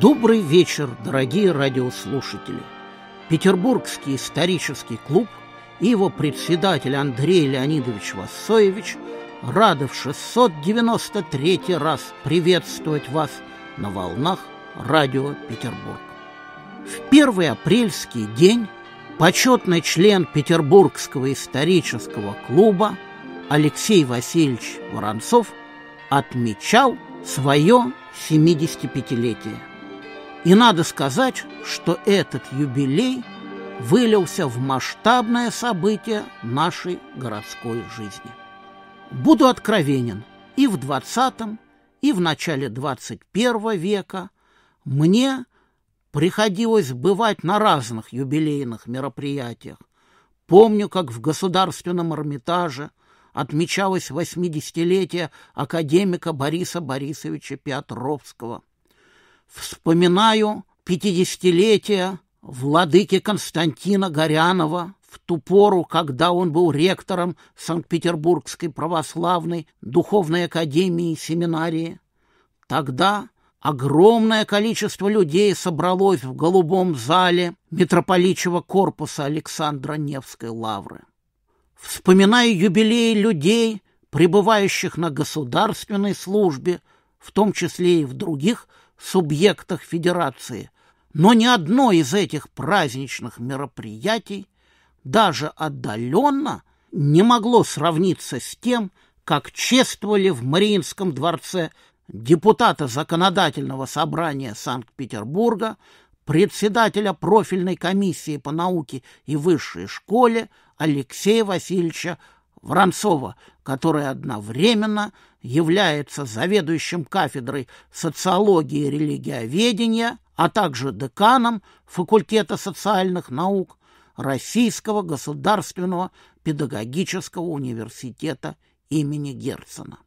Добрый вечер, дорогие радиослушатели! Петербургский исторический клуб – и его председатель Андрей Леонидович Васоевич рады в 693 раз приветствовать вас на волнах радио Петербург. В первый апрельский день почетный член Петербургского исторического клуба Алексей Васильевич Воронцов отмечал свое 75-летие. И надо сказать, что этот юбилей – вылился в масштабное событие нашей городской жизни. Буду откровенен, и в 20 и в начале 21 века мне приходилось бывать на разных юбилейных мероприятиях. Помню, как в Государственном Эрмитаже отмечалось 80-летие академика Бориса Борисовича Петровского. Вспоминаю 50-летие Владыки Константина Горянова в ту пору, когда он был ректором Санкт-Петербургской православной духовной академии и семинарии. Тогда огромное количество людей собралось в голубом зале митрополичьего корпуса Александра Невской лавры. Вспоминая юбилеи людей, пребывающих на государственной службе, в том числе и в других субъектах Федерации – но ни одно из этих праздничных мероприятий даже отдаленно не могло сравниться с тем, как чествовали в Мариинском дворце депутата Законодательного собрания Санкт-Петербурга, председателя профильной комиссии по науке и высшей школе Алексея Васильевича Воронцова, который одновременно является заведующим кафедрой социологии и религиоведения – а также деканом факультета социальных наук Российского государственного педагогического университета имени Герцена.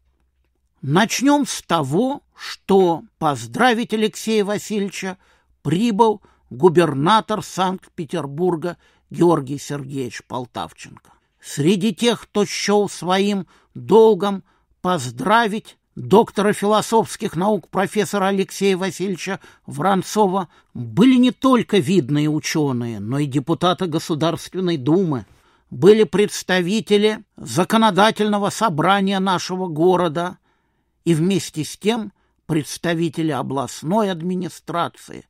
Начнем с того, что поздравить Алексея Васильевича прибыл губернатор Санкт-Петербурга Георгий Сергеевич Полтавченко. Среди тех, кто счел своим долгом поздравить доктора философских наук профессора Алексея Васильевича Воронцова были не только видные ученые, но и депутаты Государственной Думы, были представители законодательного собрания нашего города и вместе с тем представители областной администрации.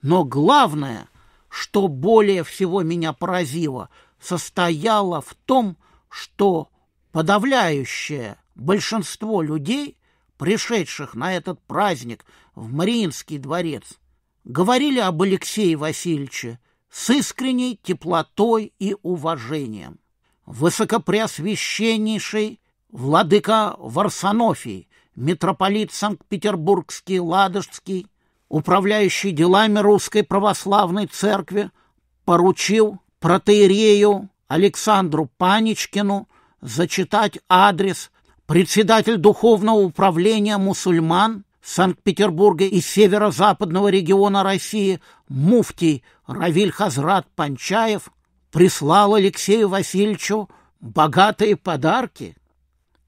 Но главное, что более всего меня поразило, состояло в том, что подавляющее большинство людей – пришедших на этот праздник в Мариинский дворец, говорили об Алексее Васильевиче с искренней теплотой и уважением. Высокопреосвященнейший владыка Варсонофий, митрополит Санкт-Петербургский, Ладожский, управляющий делами Русской Православной Церкви, поручил протеерею Александру Паничкину зачитать адрес председатель Духовного управления мусульман Санкт-Петербурга и северо-западного региона России муфтий Равиль Хазрат Панчаев прислал Алексею Васильевичу богатые подарки.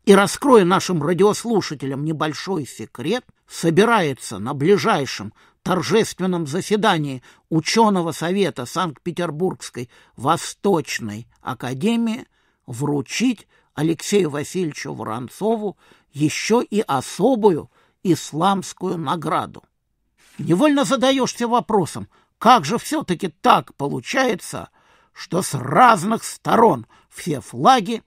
И, раскрою нашим радиослушателям небольшой секрет, собирается на ближайшем торжественном заседании ученого совета Санкт-Петербургской Восточной Академии вручить Алексею Васильевичу Воронцову еще и особую исламскую награду. Невольно задаешься вопросом, как же все-таки так получается, что с разных сторон все флаги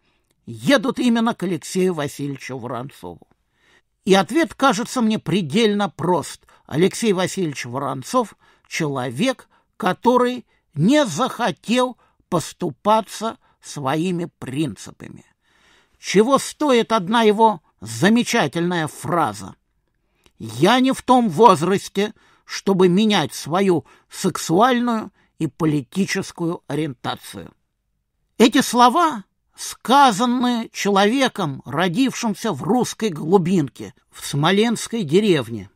едут именно к Алексею Васильевичу Воронцову. И ответ кажется мне предельно прост. Алексей Васильевич Воронцов – человек, который не захотел поступаться своими принципами. Чего стоит одна его замечательная фраза? «Я не в том возрасте, чтобы менять свою сексуальную и политическую ориентацию». Эти слова сказаны человеком, родившимся в русской глубинке, в смоленской деревне,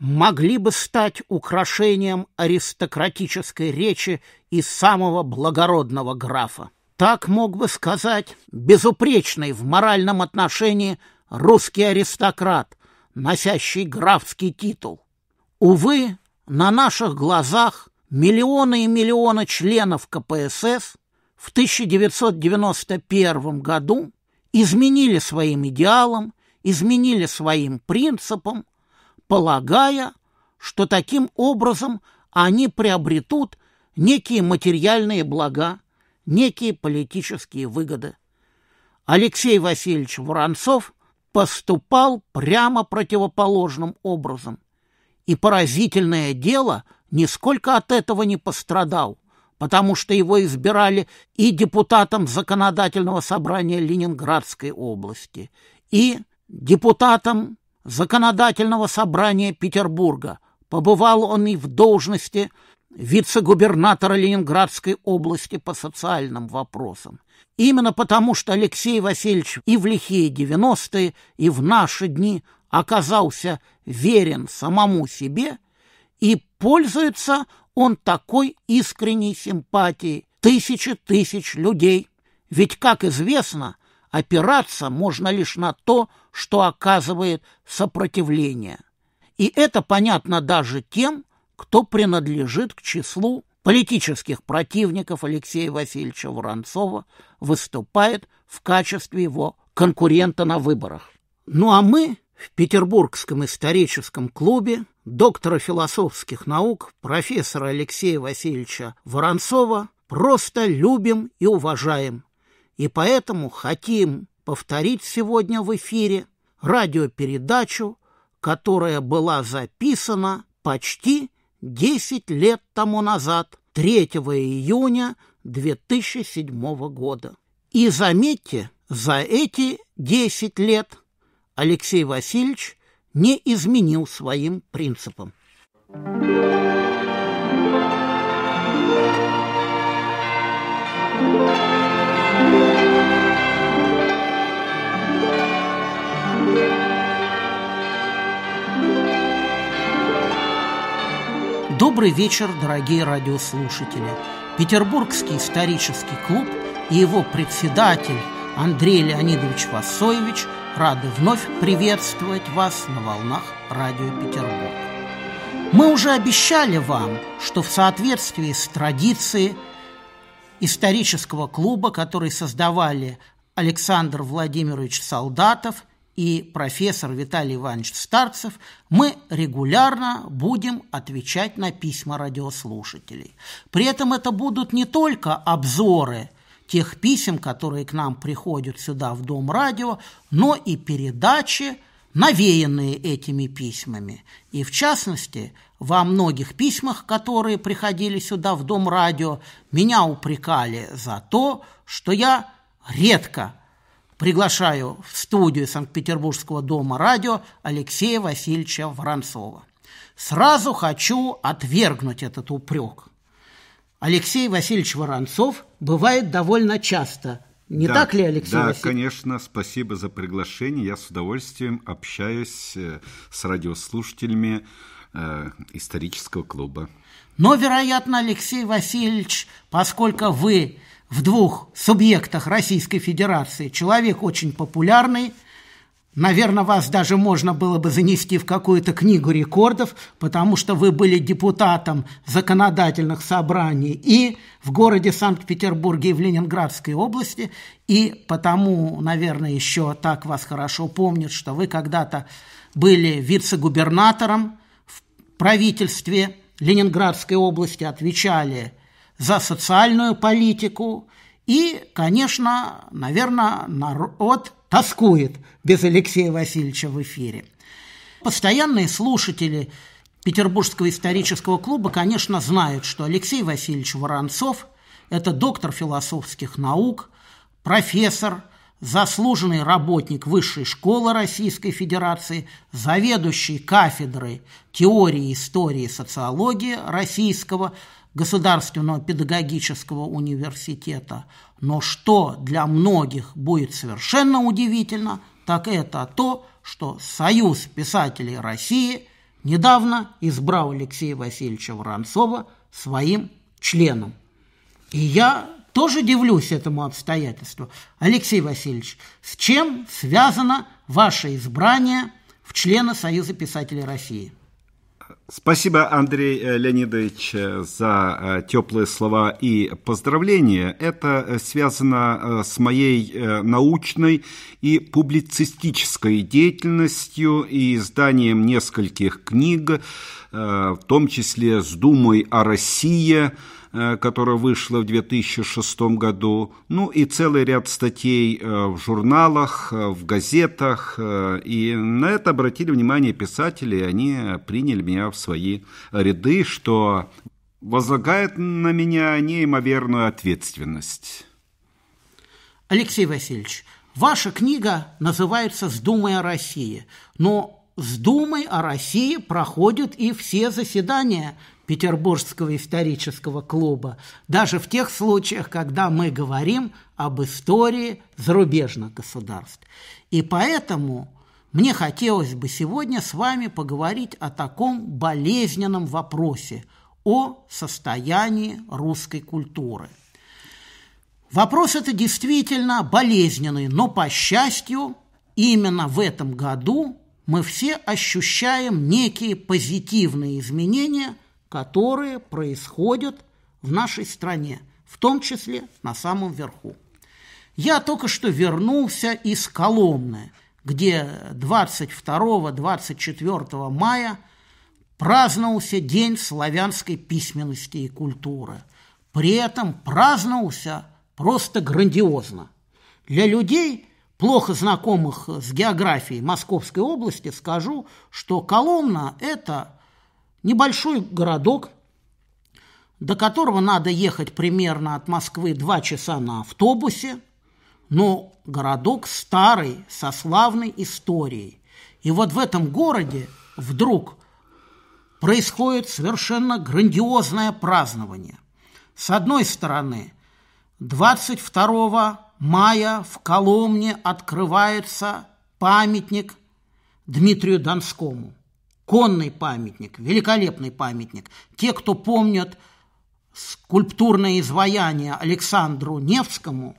могли бы стать украшением аристократической речи и самого благородного графа. Так мог бы сказать безупречный в моральном отношении русский аристократ, носящий графский титул. Увы, на наших глазах миллионы и миллионы членов КПСС в 1991 году изменили своим идеалам, изменили своим принципам, полагая, что таким образом они приобретут некие материальные блага некие политические выгоды. Алексей Васильевич Воронцов поступал прямо противоположным образом. И поразительное дело, нисколько от этого не пострадал, потому что его избирали и депутатом Законодательного собрания Ленинградской области, и депутатом Законодательного собрания Петербурга. Побывал он и в должности вице-губернатора Ленинградской области по социальным вопросам. Именно потому, что Алексей Васильевич и в лихие 90-е, и в наши дни оказался верен самому себе, и пользуется он такой искренней симпатией тысячи тысяч людей. Ведь, как известно, опираться можно лишь на то, что оказывает сопротивление. И это понятно даже тем, кто принадлежит к числу политических противников Алексея Васильевича Воронцова, выступает в качестве его конкурента на выборах. Ну а мы в Петербургском историческом клубе доктора философских наук профессора Алексея Васильевича Воронцова просто любим и уважаем. И поэтому хотим повторить сегодня в эфире радиопередачу, которая была записана почти 10 лет тому назад, 3 июня 2007 года. И заметьте, за эти 10 лет Алексей Васильевич не изменил своим принципам. thank you Добрый вечер, дорогие радиослушатели! Петербургский исторический клуб и его председатель Андрей Леонидович Васоевич рады вновь приветствовать вас на волнах Радио Петербург. Мы уже обещали вам, что в соответствии с традицией исторического клуба, который создавали Александр Владимирович Солдатов и профессор Виталий Иванович Старцев, мы регулярно будем отвечать на письма радиослушателей. При этом это будут не только обзоры тех писем, которые к нам приходят сюда в Дом радио, но и передачи, навеянные этими письмами. И в частности, во многих письмах, которые приходили сюда в Дом радио, меня упрекали за то, что я редко Приглашаю в студию Санкт-Петербургского дома радио Алексея Васильевича Воронцова. Сразу хочу отвергнуть этот упрек. Алексей Васильевич Воронцов бывает довольно часто. Не да, так ли, Алексей Да, Васильевич? конечно, спасибо за приглашение. Я с удовольствием общаюсь э, с радиослушателями э, исторического клуба. Но, вероятно, Алексей Васильевич, поскольку вы в двух субъектах Российской Федерации человек очень популярный. Наверное, вас даже можно было бы занести в какую-то книгу рекордов, потому что вы были депутатом законодательных собраний и в городе Санкт-Петербурге, и в Ленинградской области, и потому, наверное, еще так вас хорошо помнят, что вы когда-то были вице-губернатором в правительстве Ленинградской области, отвечали за социальную политику. И, конечно, наверное, народ тоскует без Алексея Васильевича в эфире. Постоянные слушатели Петербургского исторического клуба, конечно, знают, что Алексей Васильевич Воронцов – это доктор философских наук, профессор, заслуженный работник Высшей школы Российской Федерации, заведующий кафедрой теории истории и социологии Российского государственного педагогического университета. Но что для многих будет совершенно удивительно, так это то, что Союз писателей России недавно избрал Алексея Васильевича Воронцова своим членом. И я тоже дивлюсь этому обстоятельству. Алексей Васильевич, с чем связано ваше избрание в члена Союза писателей России? Спасибо, Андрей э, Леонидович, э, за э, теплые слова и поздравления. Это связано с моей научной и публицистической деятельностью и изданием нескольких книг, в том числе с «Думой о России», Э, которая вышла в 2006 году, ну и целый ряд статей э, в журналах, э, в газетах. И на это обратили внимание писатели, и они приняли меня в свои ряды, что возлагает на меня неимоверную ответственность. Алексей Васильевич, ваша книга называется «Сдумай о России», но думой о России» проходят и все заседания Петербургского исторического клуба, даже в тех случаях, когда мы говорим об истории зарубежных государств. И поэтому мне хотелось бы сегодня с вами поговорить о таком болезненном вопросе – о состоянии русской культуры. Вопрос это действительно болезненный, но, по счастью, именно в этом году мы все ощущаем некие позитивные изменения – которые происходят в нашей стране, в том числе на самом верху. Я только что вернулся из Коломны, где 22-24 мая праздновался День славянской письменности и культуры. При этом праздновался просто грандиозно. Для людей – плохо знакомых с географией Московской области, скажу, что Коломна – это Небольшой городок, до которого надо ехать примерно от Москвы два часа на автобусе, но городок старый, со славной историей. И вот в этом городе вдруг происходит совершенно грандиозное празднование. С одной стороны, 22 мая в Коломне открывается памятник Дмитрию Донскому – конный памятник, великолепный памятник. Те, кто помнят скульптурное изваяние Александру Невскому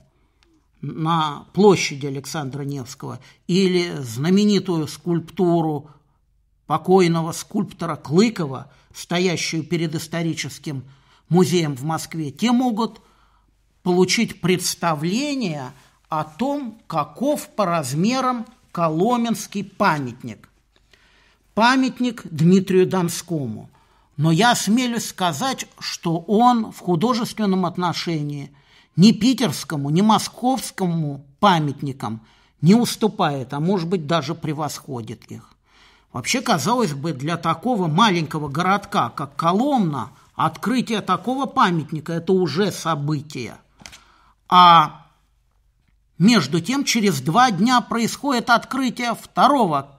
на площади Александра Невского или знаменитую скульптуру покойного скульптора Клыкова, стоящую перед историческим музеем в Москве, те могут получить представление о том, каков по размерам Коломенский памятник памятник Дмитрию Донскому. Но я смелюсь сказать, что он в художественном отношении ни питерскому, ни московскому памятникам не уступает, а может быть даже превосходит их. Вообще, казалось бы, для такого маленького городка, как Коломна, открытие такого памятника – это уже событие. А между тем, через два дня происходит открытие второго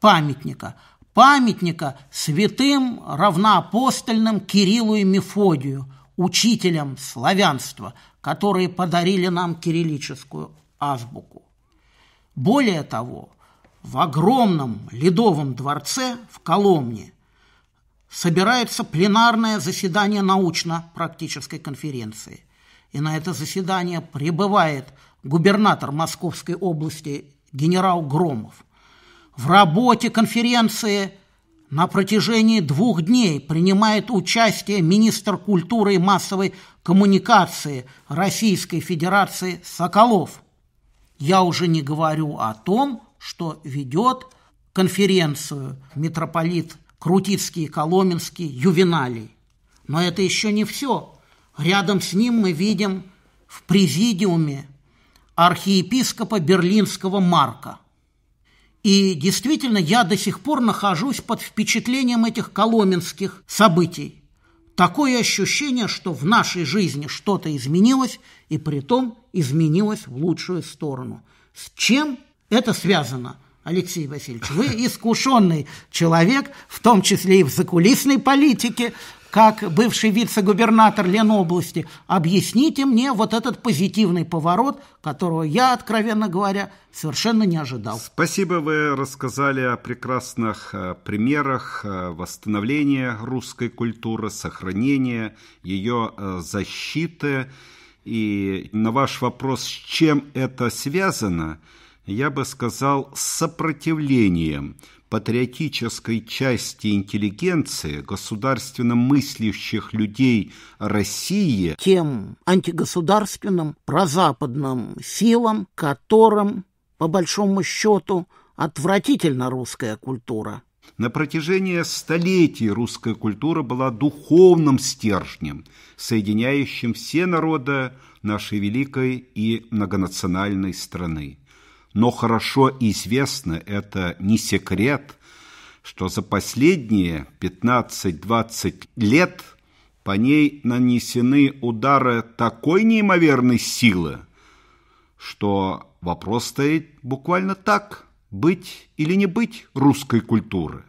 памятника, памятника святым равноапостольным Кириллу и Мефодию, учителям славянства, которые подарили нам кириллическую азбуку. Более того, в огромном ледовом дворце в Коломне собирается пленарное заседание научно-практической конференции. И на это заседание прибывает губернатор Московской области генерал Громов – в работе конференции на протяжении двух дней принимает участие министр культуры и массовой коммуникации Российской Федерации Соколов. Я уже не говорю о том, что ведет конференцию митрополит Крутицкий и Коломенский Ювеналий. Но это еще не все. Рядом с ним мы видим в президиуме архиепископа Берлинского Марка – и действительно, я до сих пор нахожусь под впечатлением этих коломенских событий. Такое ощущение, что в нашей жизни что-то изменилось, и при том изменилось в лучшую сторону. С чем это связано? Алексей Васильевич, вы искушенный человек, в том числе и в закулисной политике как бывший вице-губернатор Ленобласти, объясните мне вот этот позитивный поворот, которого я, откровенно говоря, совершенно не ожидал. Спасибо, вы рассказали о прекрасных э, примерах э, восстановления русской культуры, сохранения ее э, защиты. И на ваш вопрос, с чем это связано, я бы сказал, с сопротивлением, патриотической части интеллигенции, государственно мыслящих людей России, тем антигосударственным, прозападным силам, которым, по большому счету, отвратительно русская культура. На протяжении столетий русская культура была духовным стержнем, соединяющим все народы нашей великой и многонациональной страны но хорошо известно, это не секрет, что за последние 15-20 лет по ней нанесены удары такой неимоверной силы, что вопрос стоит буквально так – быть или не быть русской культуры.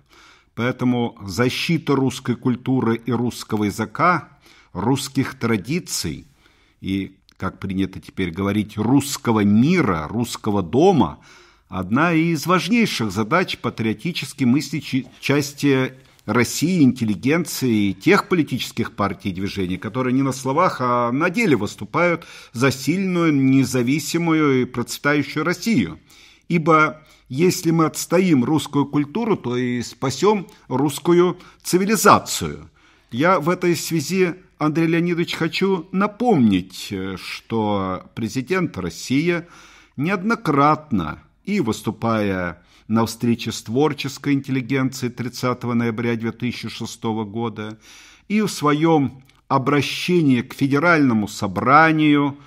Поэтому защита русской культуры и русского языка, русских традиций и как принято теперь говорить, русского мира, русского дома, одна из важнейших задач патриотически мыслящей части России, интеллигенции и тех политических партий и движений, которые не на словах, а на деле выступают за сильную, независимую и процветающую Россию. Ибо если мы отстоим русскую культуру, то и спасем русскую цивилизацию. Я в этой связи Андрей Леонидович, хочу напомнить, э, что президент России неоднократно и выступая на встрече с творческой интеллигенцией 30 ноября 2006 года, и в своем обращении к Федеральному собранию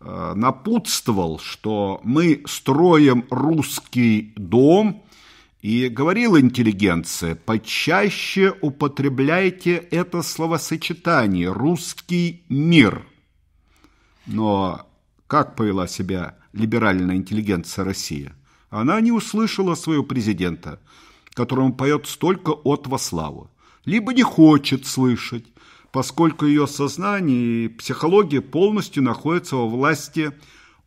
э, напутствовал, что мы строим русский дом – и говорил интеллигенция, почаще употребляйте это словосочетание «русский мир». Но как повела себя либеральная интеллигенция России? Она не услышала своего президента, которому поет столько от во славу, либо не хочет слышать, поскольку ее сознание и психология полностью находятся во власти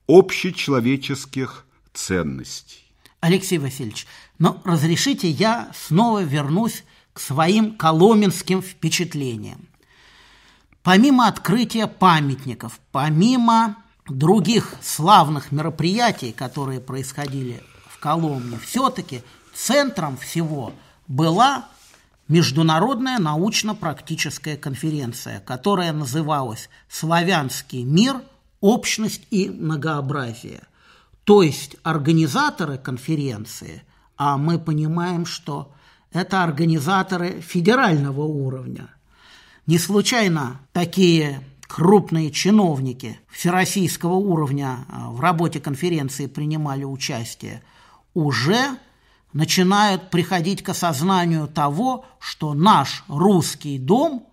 общечеловеческих ценностей. Алексей Васильевич, но разрешите, я снова вернусь к своим коломенским впечатлениям. Помимо открытия памятников, помимо других славных мероприятий, которые происходили в Коломне, все-таки центром всего была Международная научно-практическая конференция, которая называлась «Славянский мир. Общность и многообразие». То есть организаторы конференции – а мы понимаем, что это организаторы федерального уровня. Не случайно такие крупные чиновники всероссийского уровня а, в работе конференции принимали участие, уже начинают приходить к осознанию того, что наш русский дом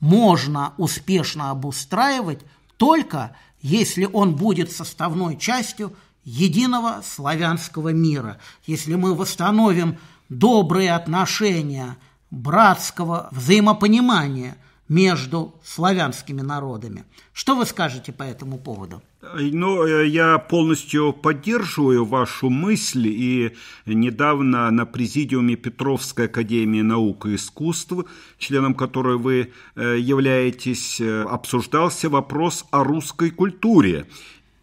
можно успешно обустраивать только если он будет составной частью единого славянского мира. Если мы восстановим добрые отношения братского взаимопонимания между славянскими народами. Что вы скажете по этому поводу? Ну, э, я полностью поддерживаю вашу мысль, и недавно на президиуме Петровской академии наук и искусств, членом которой вы э, являетесь, э, обсуждался вопрос о русской культуре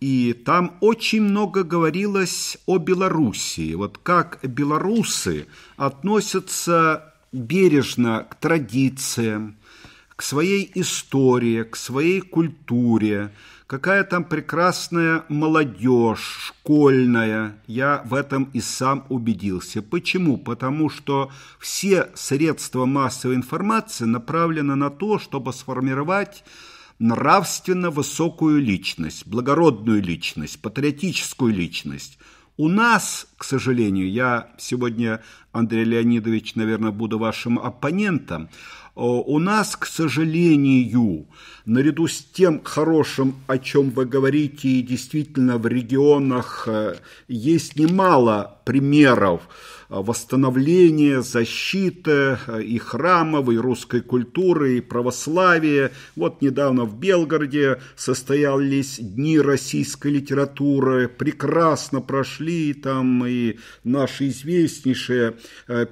и там очень много говорилось о Белоруссии. Вот как белорусы относятся бережно к традициям, к своей истории, к своей культуре, какая там прекрасная молодежь, школьная. Я в этом и сам убедился. Почему? Потому что все средства массовой информации направлены на то, чтобы сформировать нравственно высокую личность, благородную личность, патриотическую личность. У нас, к сожалению, я сегодня, Андрей Леонидович, наверное, буду вашим оппонентом, э, у нас, к сожалению, наряду с тем хорошим, о чем вы говорите, и действительно в регионах э, есть немало примеров э, восстановления, защиты э, и храмовой русской культуры, и православия. Вот недавно в Белгороде состоялись Дни российской литературы, прекрасно прошли там и наши известнейшие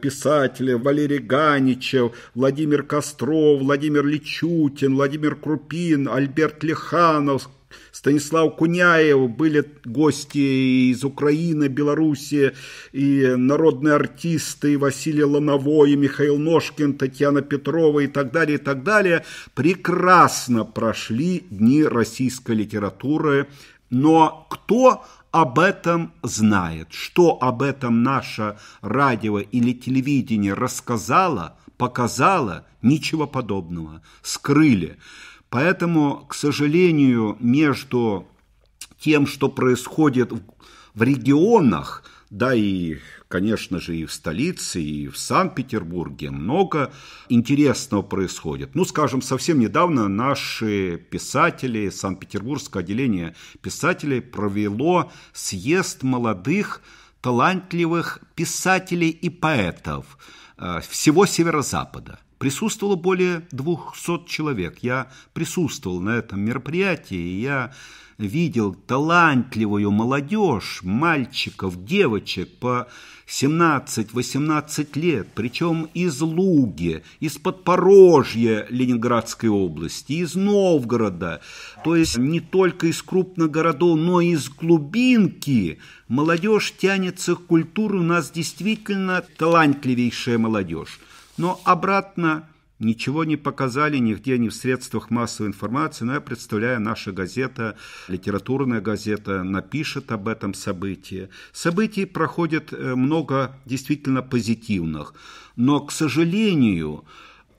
писатели Валерий Ганичев, Владимир Костров, Владимир Личутин, Владимир Крупин, Крупин, Альберт Лиханов, Станислав Куняев, были гости из Украины, Беларуси, и народные артисты, и Василий Лановой, и Михаил Ножкин, Татьяна Петрова и так далее, и так далее, прекрасно прошли дни российской литературы. Но кто об этом знает? Что об этом наше радио или телевидение рассказало, показало? Ничего подобного. Скрыли. Поэтому, к сожалению, между тем, что происходит в регионах, да и, конечно же, и в столице, и в Санкт-Петербурге много интересного происходит. Ну, скажем, совсем недавно наши писатели, Санкт-Петербургское отделение писателей провело съезд молодых талантливых писателей и поэтов э, всего Северо-Запада присутствовало более 200 человек. Я присутствовал на этом мероприятии, и я видел талантливую молодежь, мальчиков, девочек по 17-18 лет, причем из Луги, из Подпорожья Ленинградской области, из Новгорода, то есть не только из крупных городов, но и из глубинки молодежь тянется к культуре, у нас действительно талантливейшая молодежь но обратно ничего не показали нигде, ни в средствах массовой информации, но я представляю, наша газета, литературная газета напишет об этом событии. Событий проходит э, много действительно позитивных, но, к сожалению,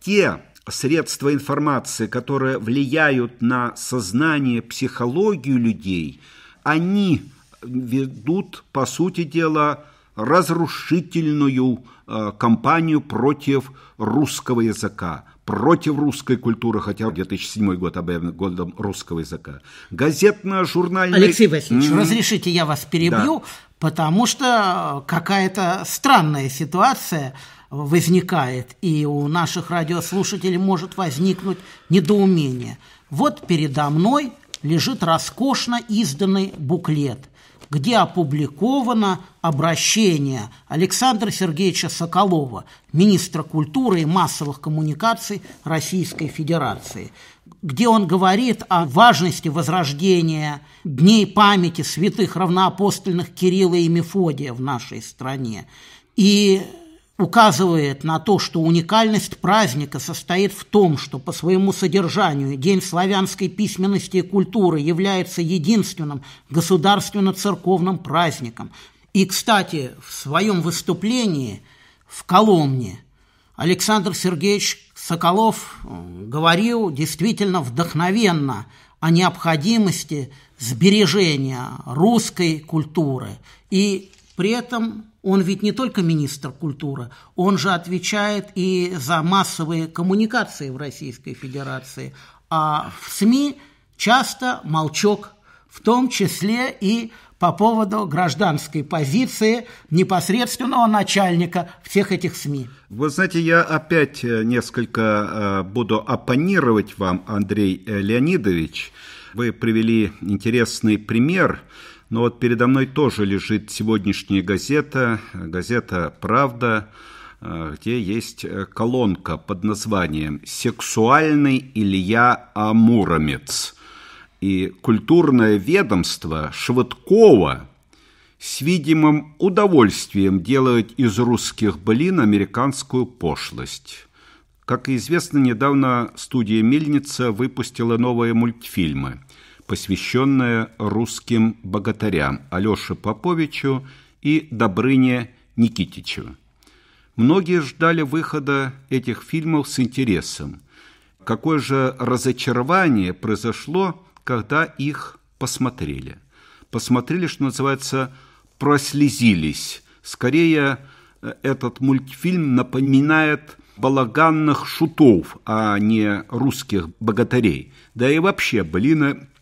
те средства информации, которые влияют на сознание, психологию людей, они ведут, по сути дела, разрушительную Э, кампанию против русского языка, против русской культуры, хотя 2007 год объявлен годом русского языка. Газетная журнальная. Алексей Васильевич, mm-hmm. разрешите я вас перебью, да. потому что какая-то странная ситуация возникает, и у наших радиослушателей может возникнуть недоумение. Вот передо мной лежит роскошно изданный буклет – где опубликовано обращение Александра Сергеевича Соколова, министра культуры и массовых коммуникаций Российской Федерации, где он говорит о важности возрождения дней памяти святых равноапостольных Кирилла и Мефодия в нашей стране. И указывает на то, что уникальность праздника состоит в том, что по своему содержанию День славянской письменности и культуры является единственным государственно-церковным праздником. И, кстати, в своем выступлении в Коломне Александр Сергеевич Соколов говорил действительно вдохновенно о необходимости сбережения русской культуры и при этом он ведь не только министр культуры, он же отвечает и за массовые коммуникации в Российской Федерации. А в СМИ часто молчок, в том числе и по поводу гражданской позиции непосредственного начальника всех этих СМИ. Вы знаете, я опять э, несколько э, буду оппонировать вам, Андрей э, Леонидович. Вы привели интересный пример – но вот передо мной тоже лежит сегодняшняя газета, газета «Правда», э, где есть э, колонка под названием «Сексуальный Илья Амуромец». И культурное ведомство Швыдкова с видимым удовольствием делает из русских блин американскую пошлость. Как известно, недавно студия «Мельница» выпустила новые мультфильмы – посвященная русским богатырям Алёше Поповичу и Добрыне Никитичу. Многие ждали выхода этих фильмов с интересом. Какое же разочарование произошло, когда их посмотрели. Посмотрели, что называется, прослезились. Скорее, э, этот мультфильм напоминает балаганных шутов, а не русских богатырей. Да и вообще, былины э,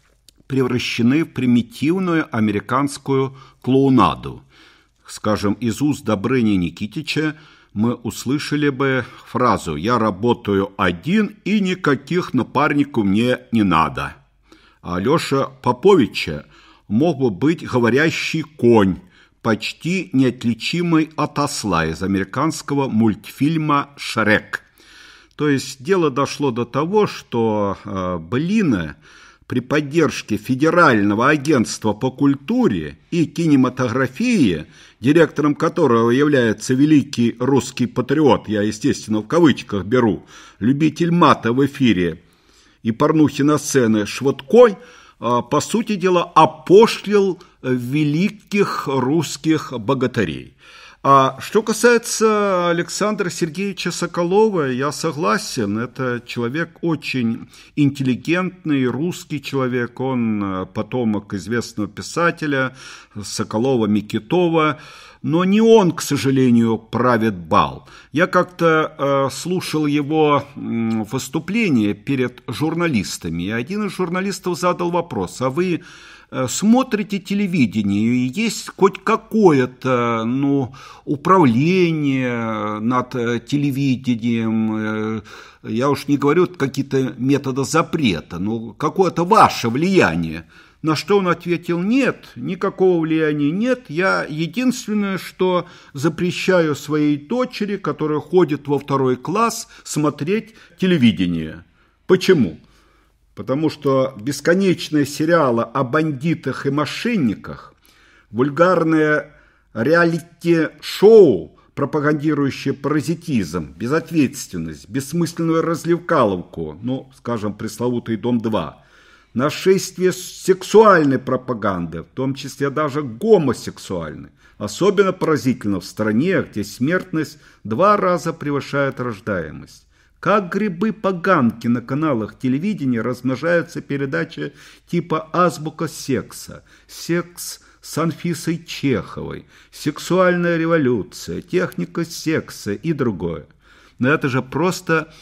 превращены в примитивную американскую клоунаду. Скажем, из уст Добрыни Никитича мы услышали бы фразу «Я работаю один и никаких напарников мне не надо». А Алеша Поповича мог бы быть говорящий конь, почти неотличимый от осла из американского мультфильма «Шрек». То есть дело дошло до того, что э, Блина – при поддержке Федерального агентства по культуре и кинематографии, директором которого является великий русский патриот, я, естественно, в кавычках беру, любитель мата в эфире и порнухи на сцены Швыдкой, а, по сути дела, опошлил великих русских богатырей. А что касается Александра Сергеевича Соколова, я согласен, это человек очень интеллигентный, русский человек, он э, потомок известного писателя Соколова Микитова, но не он, к сожалению, правит бал. Я как-то э, слушал его выступление перед журналистами, и один из журналистов задал вопрос, а вы Э, смотрите телевидение, и есть хоть какое-то ну, управление над э, телевидением, э, я уж не говорю какие-то методы запрета, но какое-то ваше влияние. На что он ответил, нет, никакого влияния нет, я единственное, что запрещаю своей дочери, которая ходит во второй класс, смотреть телевидение. Почему? потому что бесконечные сериалы о бандитах и мошенниках, вульгарное реалити-шоу, пропагандирующее паразитизм, безответственность, бессмысленную разливкаловку, ну, скажем, пресловутый «Дом-2», нашествие сексуальной пропаганды, в том числе даже гомосексуальной, особенно поразительно в стране, где смертность два раза превышает рождаемость. Как грибы-поганки на каналах телевидения размножаются передачи типа «Азбука секса», «Секс» с Анфисой Чеховой, «Сексуальная революция», «Техника секса» и другое. Но это же просто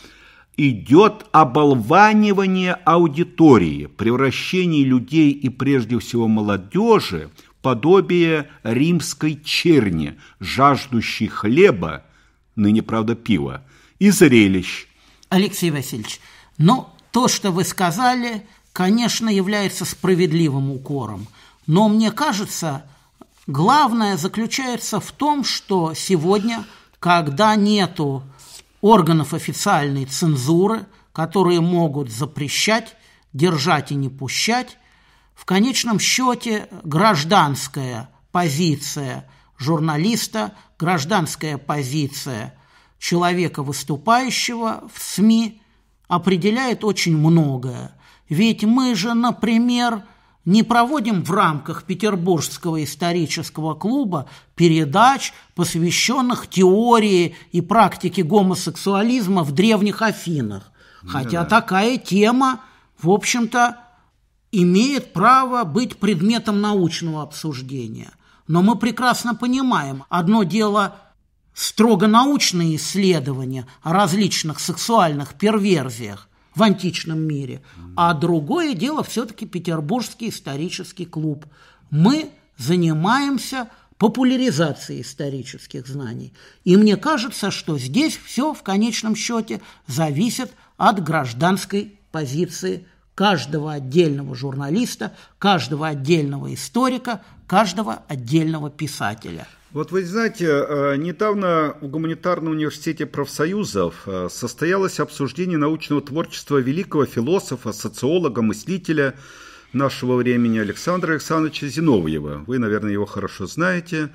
идет оболванивание аудитории, превращение людей и прежде всего молодежи в подобие римской черни, жаждущей хлеба, ныне, правда, пива, и зрелищ, Алексей Васильевич, но то, что вы сказали, конечно, является справедливым укором. Но мне кажется, главное заключается в том, что сегодня, когда нету органов официальной цензуры, которые могут запрещать, держать и не пущать, в конечном счете гражданская позиция журналиста, гражданская позиция человека, выступающего в СМИ, определяет очень многое. Ведь мы же, например, не проводим в рамках Петербургского исторического клуба передач, посвященных теории и практике гомосексуализма в древних Афинах. Хотя да. такая тема, в общем-то, имеет право быть предметом научного обсуждения. Но мы прекрасно понимаем, одно дело – строго научные исследования о различных сексуальных перверзиях в античном мире, а другое дело все-таки Петербургский исторический клуб. Мы занимаемся популяризацией исторических знаний. И мне кажется, что здесь все в конечном счете зависит от гражданской позиции каждого отдельного журналиста, каждого отдельного историка, каждого отдельного писателя. Вот вы знаете, э, недавно в Гуманитарном университете профсоюзов э, состоялось обсуждение научного творчества великого философа, социолога, мыслителя нашего времени Александра Александровича Зиновьева. Вы, наверное, его хорошо знаете.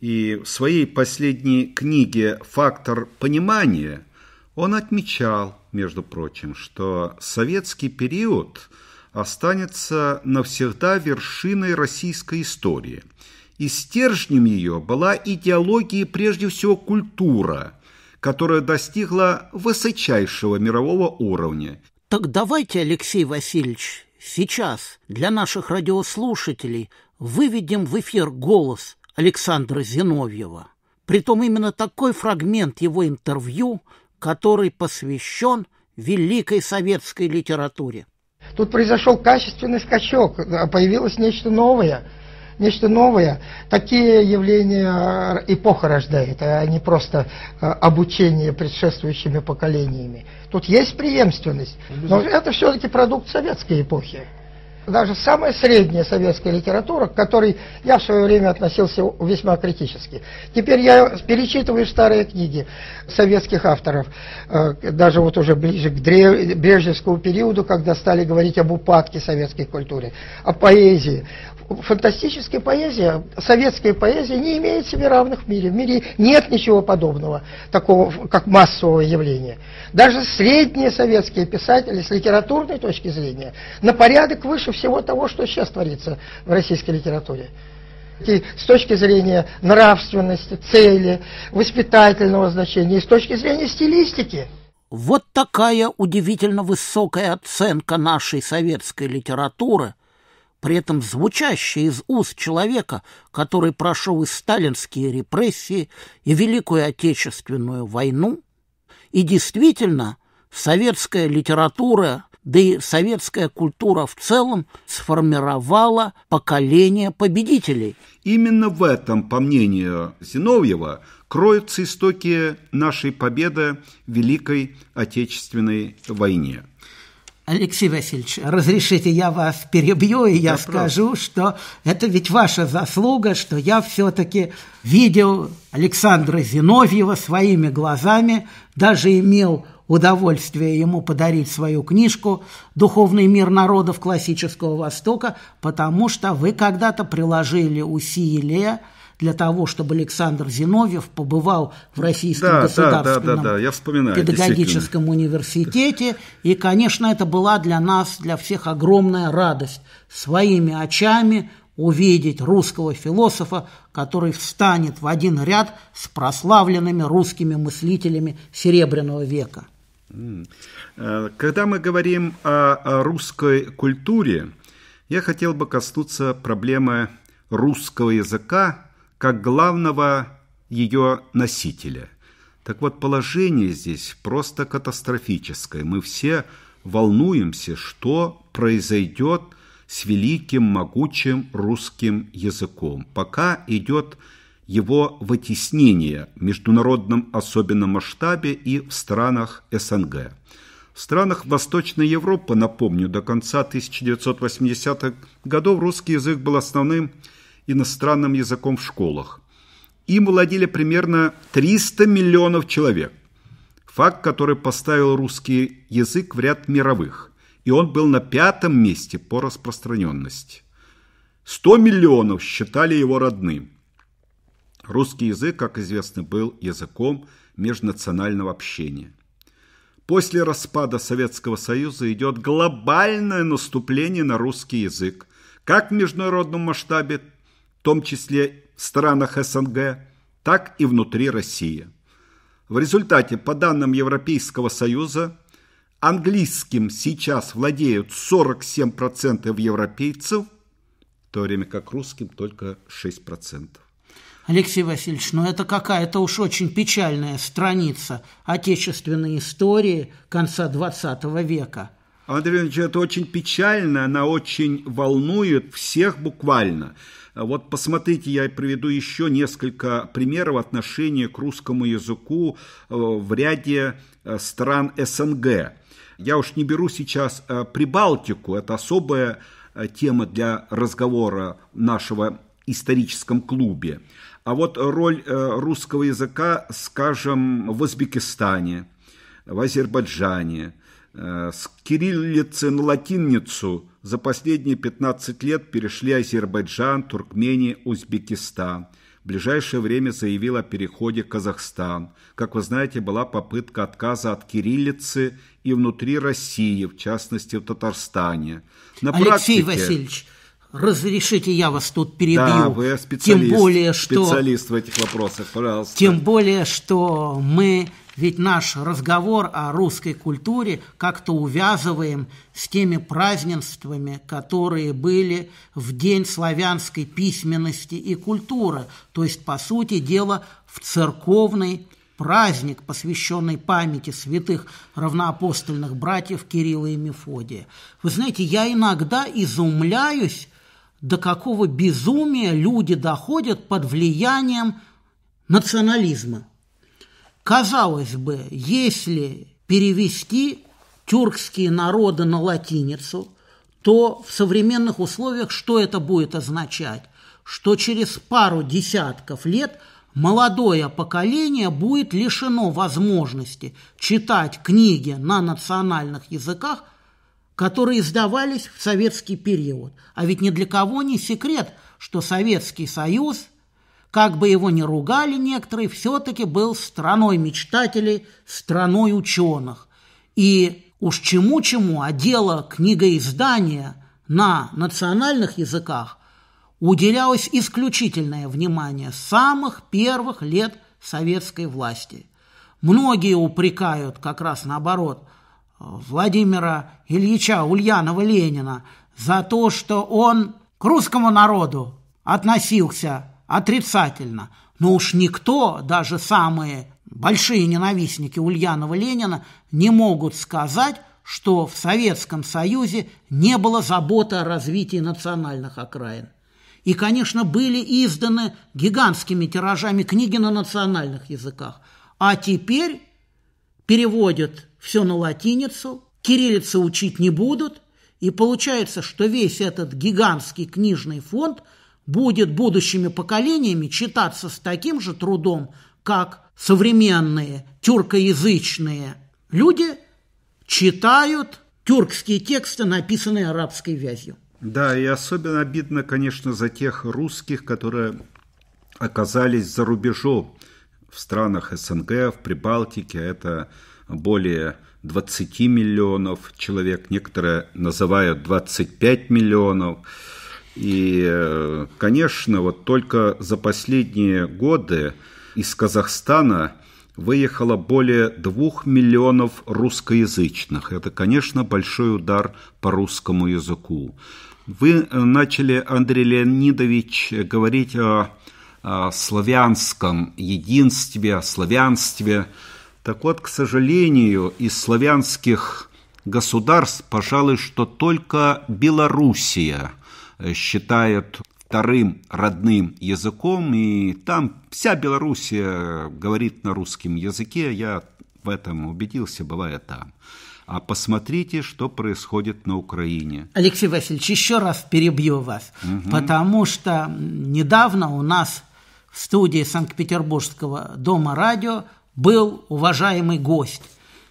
И в своей последней книге «Фактор понимания» он отмечал, между прочим, что советский период останется навсегда вершиной российской истории – и стержнем ее была идеология прежде всего культура, которая достигла высочайшего мирового уровня. Так давайте, Алексей Васильевич, сейчас для наших радиослушателей выведем в эфир голос Александра Зиновьева. Притом именно такой фрагмент его интервью, который посвящен великой советской литературе. Тут произошел качественный скачок, а появилось нечто новое – нечто новое. Такие явления э, эпоха рождает, а не просто э, обучение предшествующими поколениями. Тут есть преемственность, ну, но это все-таки продукт советской эпохи. Даже самая средняя советская литература, к которой я в свое время относился весьма критически. Теперь я перечитываю старые книги советских авторов, э, даже вот уже ближе к Брежневскому периоду, когда стали говорить об упадке советской культуры, о поэзии фантастическая поэзия, советская поэзия не имеет себе равных в мире. В мире нет ничего подобного, такого как массового явления. Даже средние советские писатели с литературной точки зрения на порядок выше всего того, что сейчас творится в российской литературе. И с точки зрения нравственности, цели, воспитательного значения, и с точки зрения стилистики. Вот такая удивительно высокая оценка нашей советской литературы – при этом звучащее из уст человека, который прошел и сталинские репрессии, и Великую Отечественную войну. И действительно, советская литература, да и советская культура в целом сформировала поколение победителей. Именно в этом, по мнению Зиновьева, кроются истоки нашей победы в Великой Отечественной войне. Алексей Васильевич, разрешите, я вас перебью, и я да скажу, правда. что это ведь ваша заслуга, что я все-таки видел Александра Зиновьева своими глазами, даже имел удовольствие ему подарить свою книжку «Духовный мир народов классического Востока», потому что вы когда-то приложили усилия – для того, чтобы Александр Зиновьев побывал в Российском да, государственном да, да, да, да. Я вспоминаю, педагогическом университете. И, конечно, это была для нас, для всех огромная радость своими очами увидеть русского философа, который встанет в один ряд с прославленными русскими мыслителями Серебряного века. Э, когда мы говорим о русской культуре, я хотел бы коснуться проблемы русского языка как главного ее носителя. Так вот, положение здесь просто катастрофическое. Мы все волнуемся, что произойдет с великим, могучим русским языком. Пока идет его вытеснение в международном особенном масштабе и в странах СНГ. В странах Восточной Европы, напомню, до конца 1980-х годов русский язык был основным иностранным языком в школах. Им владели примерно 300 миллионов человек. Факт, который поставил русский язык в ряд мировых. И он был на пятом месте по распространенности. 100 миллионов считали его родным. Русский язык, как известно, был языком межнационального общения. После распада Советского Союза идет глобальное наступление на русский язык, как в международном масштабе, том числе в странах СНГ, так и внутри России. В результате, по данным Европейского Союза, английским сейчас владеют 47% европейцев, в то время как русским только 6%. Алексей Васильевич, ну это какая-то уж очень печальная страница отечественной истории конца 20 века. Андрей Ильич, это очень печально, она очень волнует всех буквально – вот посмотрите, я приведу еще несколько примеров отношения к русскому языку э, в ряде э, стран СНГ. Я уж не беру сейчас э, Прибалтику, это особая тема для разговора нашего историческом клубе. А вот роль русского языка, скажем, в Узбекистане, в Азербайджане, Э, С кириллицы на латиницу за последние 15 лет перешли Азербайджан, Туркмения, Узбекистан. В ближайшее время заявил о переходе Казахстан. Как вы знаете, была попытка отказа от кириллицы и внутри России, в частности в Татарстане. На Алексей практике... Васильевич, Разрешите, я вас тут перебью. Да, вы специалист, тем более, что, специалист в этих вопросах, пожалуйста. Тем более, что мы ведь наш разговор о русской культуре как-то увязываем с теми празднествами, которые были в день славянской письменности и культуры. То есть, по сути дела, в церковный праздник, посвященный памяти святых равноапостольных братьев Кирилла и Мефодия. Вы знаете, я иногда изумляюсь до какого безумия люди доходят под влиянием национализма. Казалось бы, если перевести тюркские народы на латиницу, то в современных условиях что это будет означать? Что через пару десятков лет молодое поколение будет лишено возможности читать книги на национальных языках, которые издавались в советский период. А ведь ни для кого не секрет, что Советский Союз, как бы его ни ругали некоторые, все-таки был страной мечтателей, страной ученых. И уж чему-чему, а дело книгоиздания на национальных языках уделялось исключительное внимание с самых первых лет советской власти. Многие упрекают как раз наоборот – Владимира Ильича Ульянова-Ленина за то, что он к русскому народу относился отрицательно. Но уж никто, даже самые большие ненавистники Ульянова-Ленина, не могут сказать, что в Советском Союзе не было заботы о развитии национальных окраин. И, конечно, были изданы гигантскими тиражами книги на национальных языках. А теперь переводят все на латиницу, кириллицы учить не будут, и получается, что весь этот гигантский книжный фонд будет будущими поколениями читаться с таким же трудом, как современные тюркоязычные люди читают тюркские тексты, написанные арабской вязью. Да, и особенно обидно, конечно, за тех русских, которые оказались за рубежом в странах СНГ, в Прибалтике. Это более 20 миллионов человек, некоторые называют 25 миллионов. И, э, конечно, вот только за последние годы из Казахстана выехало более двух миллионов русскоязычных. Это, конечно, большой удар по русскому языку. Вы э, начали, Андрей Леонидович, говорить о, о славянском единстве, о славянстве. Так вот, к сожалению, из славянских государств, пожалуй, что только Белоруссия э, считает вторым родным языком, и там вся Белоруссия э, говорит на русском языке, я в этом убедился, бывая там. А посмотрите, что происходит на Украине. Алексей Васильевич, еще раз перебью вас, угу. потому что недавно у нас в студии Санкт-Петербургского дома радио был уважаемый гость,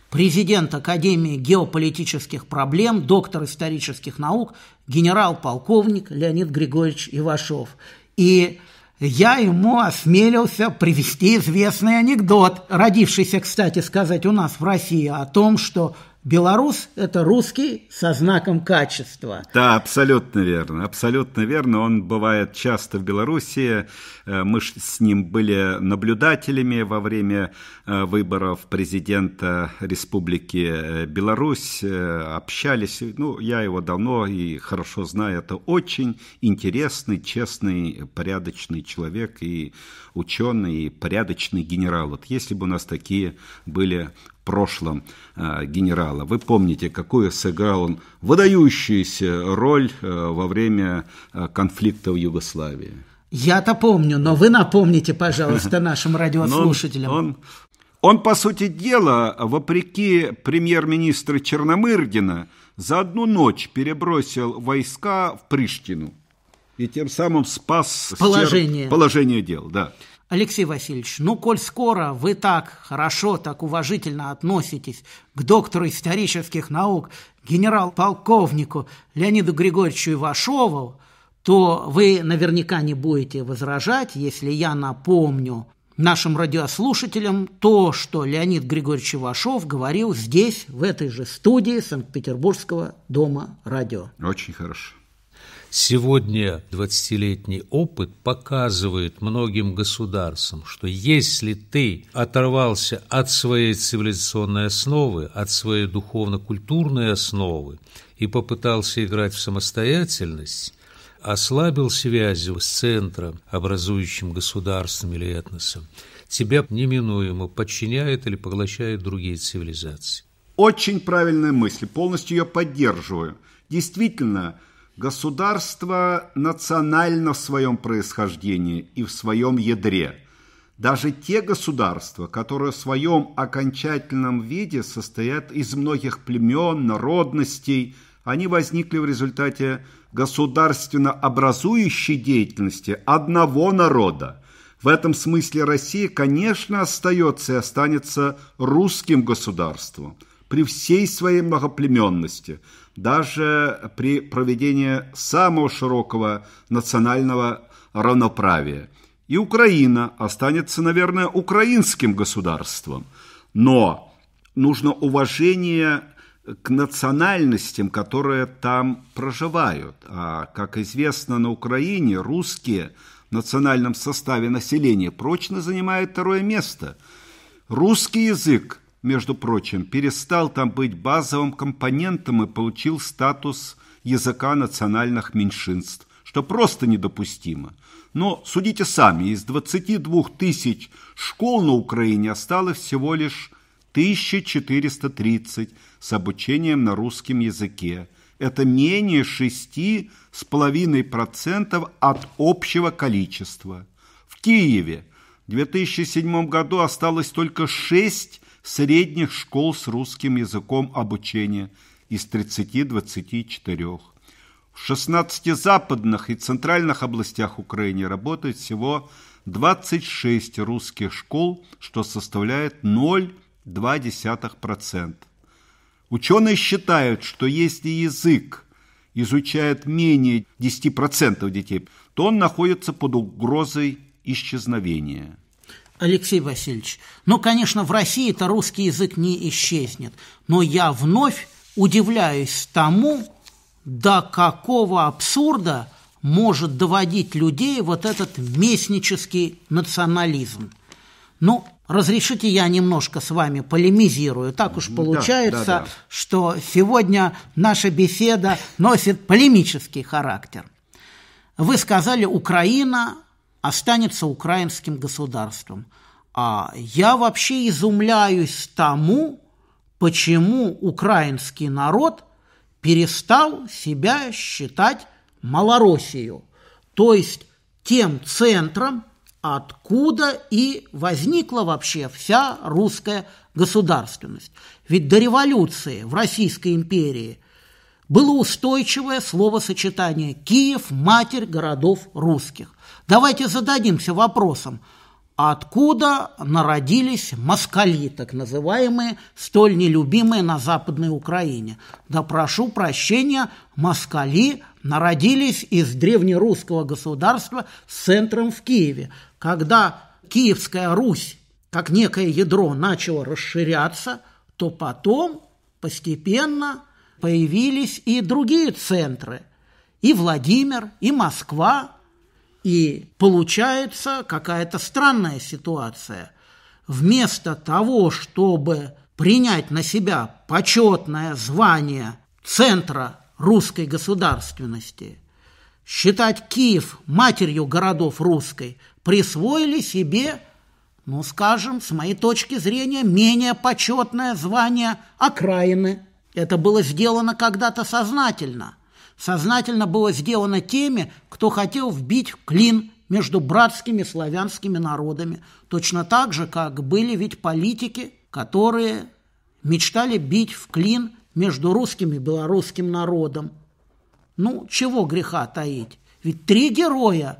президент Академии геополитических проблем, доктор исторических наук, генерал-полковник Леонид Григорьевич Ивашов. И я ему осмелился привести известный анекдот, родившийся, кстати сказать, у нас в России, о том, что Белорус – это русский со знаком качества. Да, абсолютно верно, абсолютно верно. Он бывает часто в Белоруссии. Э, мы с ним были наблюдателями во время э, выборов президента Республики э, Беларусь, общались. Ну, я его давно и хорошо знаю. Это очень интересный, честный, порядочный человек и ученый и порядочный генерал. Вот если бы у нас такие были в прошлом э, генерала. Вы помните, какую сыграл он выдающуюся роль э, во время э, конфликта в Югославии? Я-то помню, но вы напомните, пожалуйста, нашим ну, радиослушателям. Он, он, он, по сути дела, вопреки премьер-министра Черномырдина, за одну ночь перебросил войска в Приштину и тем самым спас положение, положение дел. Да. Алексей Васильевич, ну, коль скоро вы так хорошо, так уважительно относитесь к доктору исторических наук, генерал-полковнику Леониду Григорьевичу Ивашову, то вы наверняка не будете возражать, если я напомню нашим радиослушателям то, что Леонид Григорьевич Ивашов говорил здесь, в этой же студии Санкт-Петербургского дома радио. Очень хорошо. Сегодня 20-летний опыт показывает многим государствам, что если ты оторвался от своей цивилизационной основы, от своей духовно-культурной основы и попытался играть в самостоятельность, ослабил связи с центром, образующим государством или этносом, тебя неминуемо подчиняет или поглощает другие цивилизации. Очень правильная мысль, полностью ее поддерживаю. Действительно, Государство национально в своем происхождении и в своем ядре. Даже те государства, которые в своем окончательном виде состоят из многих племен, народностей, они возникли в результате государственно образующей деятельности одного народа. В этом смысле Россия, конечно, остается и останется русским государством при всей своей многоплеменности – даже при проведении самого широкого национального равноправия. И Украина останется, наверное, украинским государством. Но нужно уважение к национальностям, которые там проживают. А, как известно, на Украине русские в национальном составе населения прочно занимают второе место. Русский язык между прочим, перестал там быть базовым компонентом и получил статус языка национальных меньшинств, что просто недопустимо. Но, судите сами, из 22 тысяч школ на Украине осталось всего лишь 1430 с обучением на русском языке. Это менее 6,5% от общего количества. В Киеве в 2007 году осталось только 6 средних школ с русским языком обучения из 30-24. В 16 западных и центральных областях Украины работает всего 26 русских школ, что составляет 0,2%. Ученые считают, что если язык изучает менее 10% детей, то он находится под угрозой исчезновения. Алексей Васильевич, ну, конечно, в России-то русский язык не исчезнет, но я вновь удивляюсь тому, до какого абсурда может доводить людей вот этот местнический национализм. Ну, разрешите я немножко с вами полемизирую. Так уж получается, да, да, да. что сегодня наша беседа носит полемический характер. Вы сказали, Украина останется украинским государством. А я вообще изумляюсь тому, почему украинский народ перестал себя считать Малороссию, то есть тем центром, откуда и возникла вообще вся русская государственность. Ведь до революции в Российской империи было устойчивое словосочетание «Киев – матерь городов русских». Давайте зададимся вопросом, откуда народились москали, так называемые, столь нелюбимые на Западной Украине. Да прошу прощения, москали народились из древнерусского государства с центром в Киеве. Когда Киевская Русь, как некое ядро, начала расширяться, то потом постепенно появились и другие центры. И Владимир, и Москва, и получается какая-то странная ситуация. Вместо того, чтобы принять на себя почетное звание центра русской государственности, считать Киев матерью городов русской, присвоили себе, ну, скажем, с моей точки зрения, менее почетное звание окраины. Это было сделано когда-то сознательно – сознательно было сделано теми, кто хотел вбить клин между братскими славянскими народами, точно так же, как были ведь политики, которые мечтали бить в клин между русским и белорусским народом. Ну, чего греха таить? Ведь три героя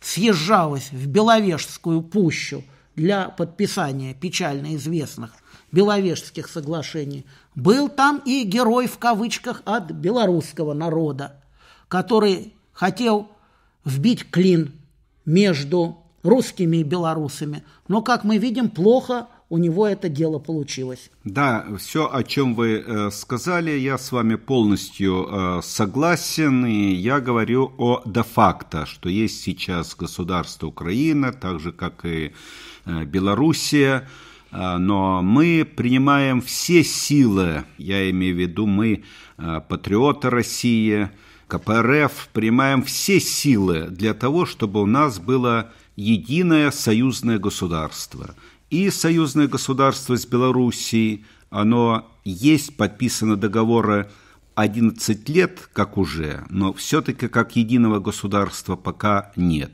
съезжалось в Беловежскую пущу для подписания печально известных – Беловежских соглашений, был там и герой в кавычках от белорусского народа, который хотел вбить клин между русскими и белорусами. Но, как мы видим, плохо у него это дело получилось. Да, все, о чем вы э, сказали, я с вами полностью э, согласен. И я говорю о де-факто, что есть сейчас государство Украина, так же, как и э, Белоруссия, а, но мы принимаем все силы, я имею в виду мы, а, патриоты России, КПРФ, принимаем все силы для того, чтобы у нас было единое союзное государство. И союзное государство с Белоруссией, оно есть, подписано договоры 11 лет, как уже, но все-таки как единого государства пока нет.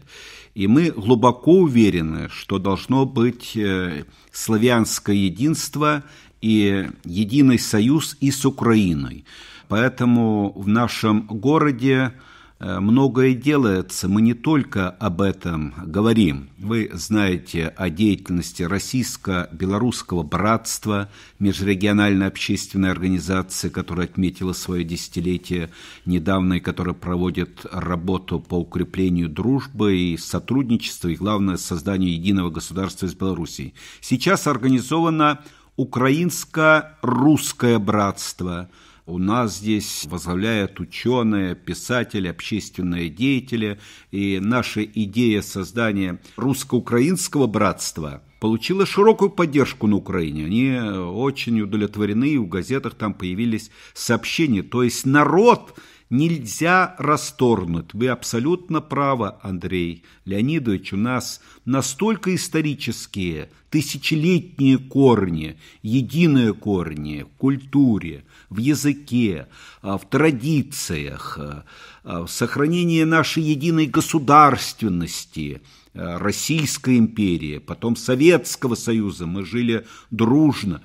И мы глубоко уверены, что должно быть э, славянское единство и единый союз и с Украиной. Поэтому в нашем городе Э, многое делается, мы не только об этом говорим. Вы знаете о деятельности российско-белорусского братства, межрегиональной общественной организации, которая отметила свое десятилетие недавно и которая проводит работу по укреплению дружбы и сотрудничества, и главное, созданию единого государства из Белоруссии. Сейчас организовано украинско-русское братство – у нас здесь возглавляют ученые, писатели, общественные деятели. И наша идея создания русско-украинского братства – получила широкую поддержку на Украине. Они э, очень удовлетворены, и в газетах там появились сообщения. То есть народ нельзя расторгнуть. Вы абсолютно правы, Андрей Леонидович. У нас настолько исторические, тысячелетние корни, единые корни в культуре, в языке, а, в традициях, а, а, в сохранении нашей единой государственности, Российской империи, потом Советского Союза. Мы жили дружно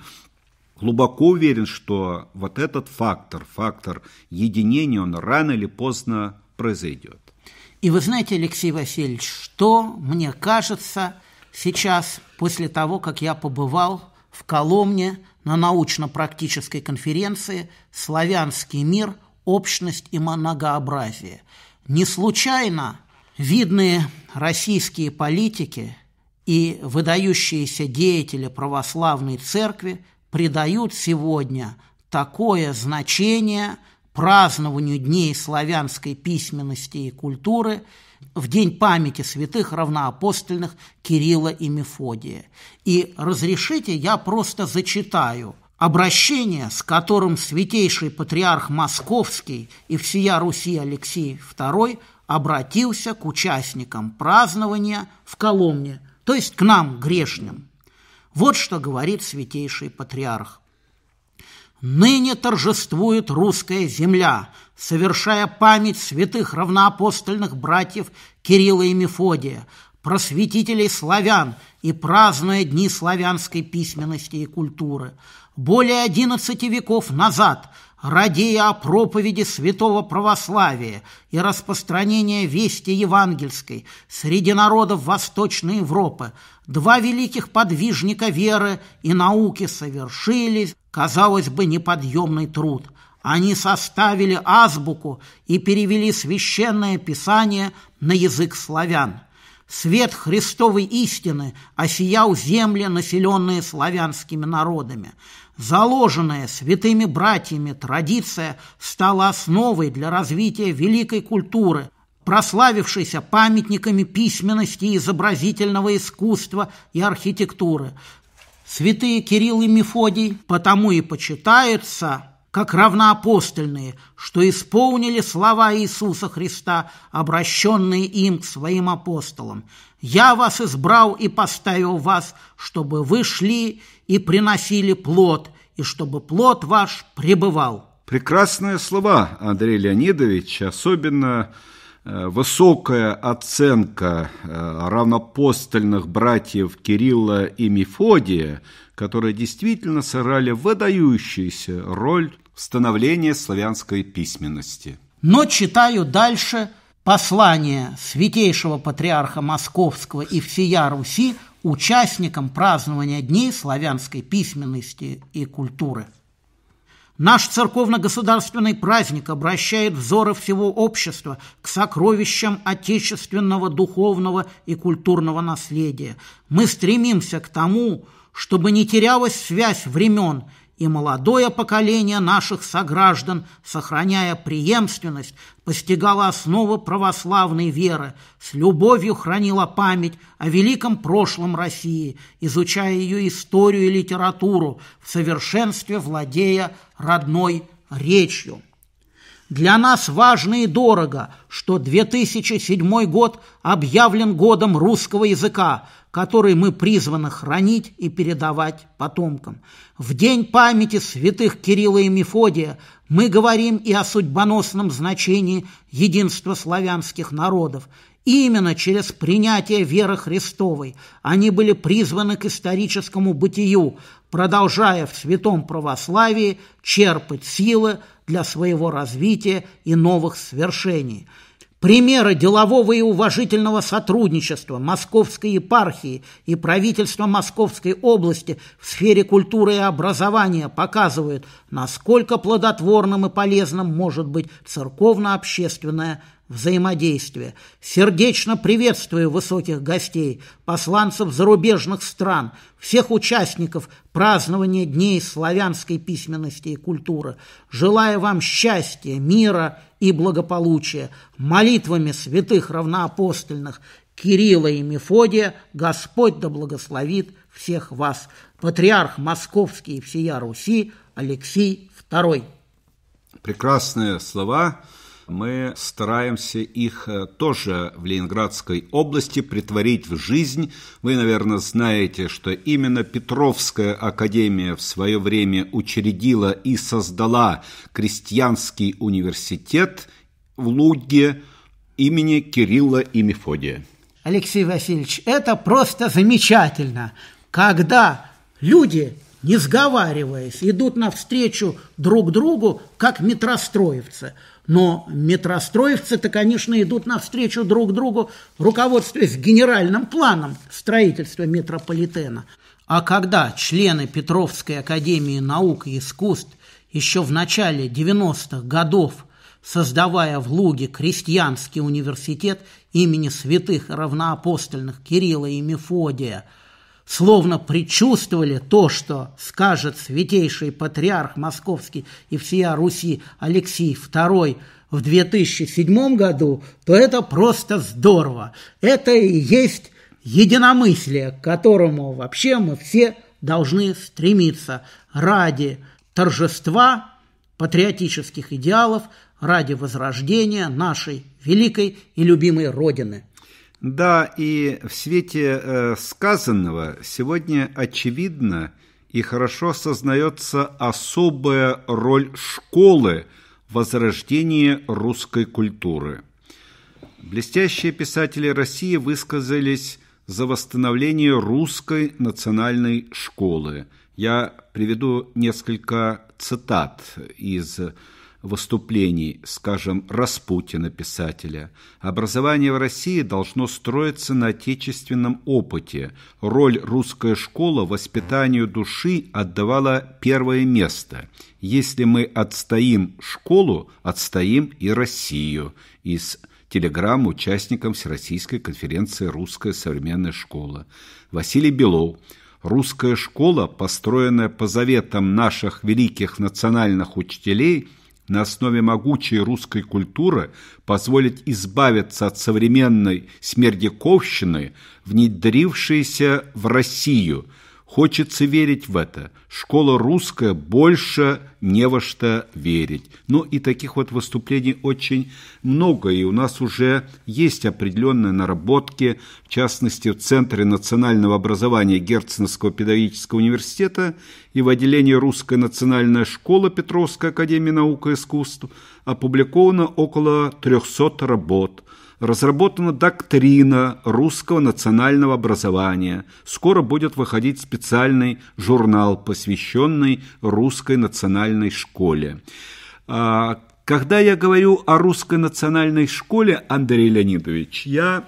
глубоко уверен, что вот этот фактор, фактор единения, он рано или поздно произойдет. И вы знаете, Алексей Васильевич, что, мне кажется, сейчас, после того, как я побывал в Коломне на научно-практической конференции «Славянский мир. Общность и многообразие». Не случайно видные российские политики и выдающиеся деятели православной церкви придают сегодня такое значение празднованию Дней славянской письменности и культуры в день памяти святых равноапостольных Кирилла и Мефодия. И разрешите, я просто зачитаю обращение, с которым святейший патриарх Московский и всея Руси Алексей II обратился к участникам празднования в Коломне, то есть к нам, грешным – вот что говорит святейший патриарх. «Ныне торжествует русская земля, совершая память святых равноапостольных братьев Кирилла и Мефодия, просветителей славян и празднуя дни славянской письменности и культуры. Более одиннадцати веков назад – радея о проповеди святого православия и распространения вести евангельской среди народов Восточной Европы, два великих подвижника веры и науки совершились, казалось бы, неподъемный труд. Они составили азбуку и перевели священное писание на язык славян. Свет Христовой истины осиял земли, населенные славянскими народами. Заложенная святыми братьями традиция стала основой для развития великой культуры, прославившейся памятниками письменности изобразительного искусства и архитектуры. Святые Кирилл и Мефодий потому и почитаются как равноапостольные, что исполнили слова Иисуса Христа, обращенные им к своим апостолам – я вас избрал и поставил вас, чтобы вы шли и приносили плод, и чтобы плод ваш пребывал». Прекрасные слова, Андрей Леонидович, особенно э, высокая оценка э, равнопостольных братьев Кирилла и Мефодия, которые действительно сыграли выдающуюся роль в становлении славянской письменности. Но читаю дальше – послание святейшего патриарха Московского и всея Руси участникам празднования Дней славянской письменности и культуры. Наш церковно-государственный праздник обращает взоры всего общества к сокровищам отечественного духовного и культурного наследия. Мы стремимся к тому, чтобы не терялась связь времен – и молодое поколение наших сограждан, сохраняя преемственность, постигало основы православной веры, с любовью хранило память о великом прошлом России, изучая ее историю и литературу, в совершенстве владея родной речью. Для нас важно и дорого, что 2007 год объявлен годом русского языка – который мы призваны хранить и передавать потомкам. В день памяти святых Кирилла и Мефодия мы говорим и о судьбоносном значении единства славянских народов. И именно через принятие веры Христовой они были призваны к историческому бытию, продолжая в святом православии черпать силы для своего развития и новых свершений – Примеры делового и уважительного сотрудничества Московской епархии и правительства Московской области в сфере культуры и образования показывают, насколько плодотворным и полезным может быть церковно-общественное взаимодействие. Сердечно приветствую высоких гостей, посланцев зарубежных стран, всех участников празднования Дней славянской письменности и культуры. Желаю вам счастья, мира и благополучия, молитвами святых равноапостольных Кирилла и Мефодия, Господь да благословит всех вас, патриарх Московский и всея Руси Алексей II. Прекрасные слова мы стараемся их э, тоже в Ленинградской области притворить в жизнь. Вы, наверное, знаете, что именно Петровская академия в свое время учредила и создала крестьянский университет в Луге имени Кирилла и Мефодия. Алексей Васильевич, это просто замечательно, когда люди не сговариваясь, идут навстречу друг другу, как метростроевцы – но метростроевцы-то, конечно, идут навстречу друг другу, руководствуясь генеральным планом строительства метрополитена. А когда члены Петровской академии наук и искусств еще в начале 90-х годов, создавая в Луге крестьянский университет имени святых равноапостольных Кирилла и Мефодия – словно предчувствовали то, что скажет святейший патриарх московский и всея Руси Алексей II в 2007 году, то это просто здорово. Это и есть единомыслие, к которому вообще мы все должны стремиться ради торжества патриотических идеалов, ради возрождения нашей великой и любимой Родины – да, и в свете э, сказанного сегодня очевидно и хорошо сознается особая роль школы в возрождении русской культуры. Блестящие писатели России высказались за восстановление русской национальной школы. Я приведу несколько цитат из выступлений, скажем, Распутина писателя. Образование в России должно строиться на отечественном опыте. Роль русская школа воспитанию души отдавала первое место. Если мы отстоим школу, отстоим и Россию. Из телеграмм участникам Всероссийской конференции «Русская современная школа». Василий Белов. «Русская школа, построенная по заветам наших великих национальных учителей – на основе могучей русской культуры позволит избавиться от современной смердяковщины, внедрившейся в Россию – Хочется верить в это. Школа русская, больше не во что верить. Ну и таких вот выступлений очень много, и у нас уже есть определенные наработки, в частности, в Центре национального образования Герценовского педагогического университета и в отделении русской национальной школы Петровской академии наук и искусств опубликовано около 300 работ – разработана доктрина русского национального образования. Скоро будет выходить специальный журнал, посвященный русской национальной школе. А, когда я говорю о русской национальной школе, Андрей Леонидович, я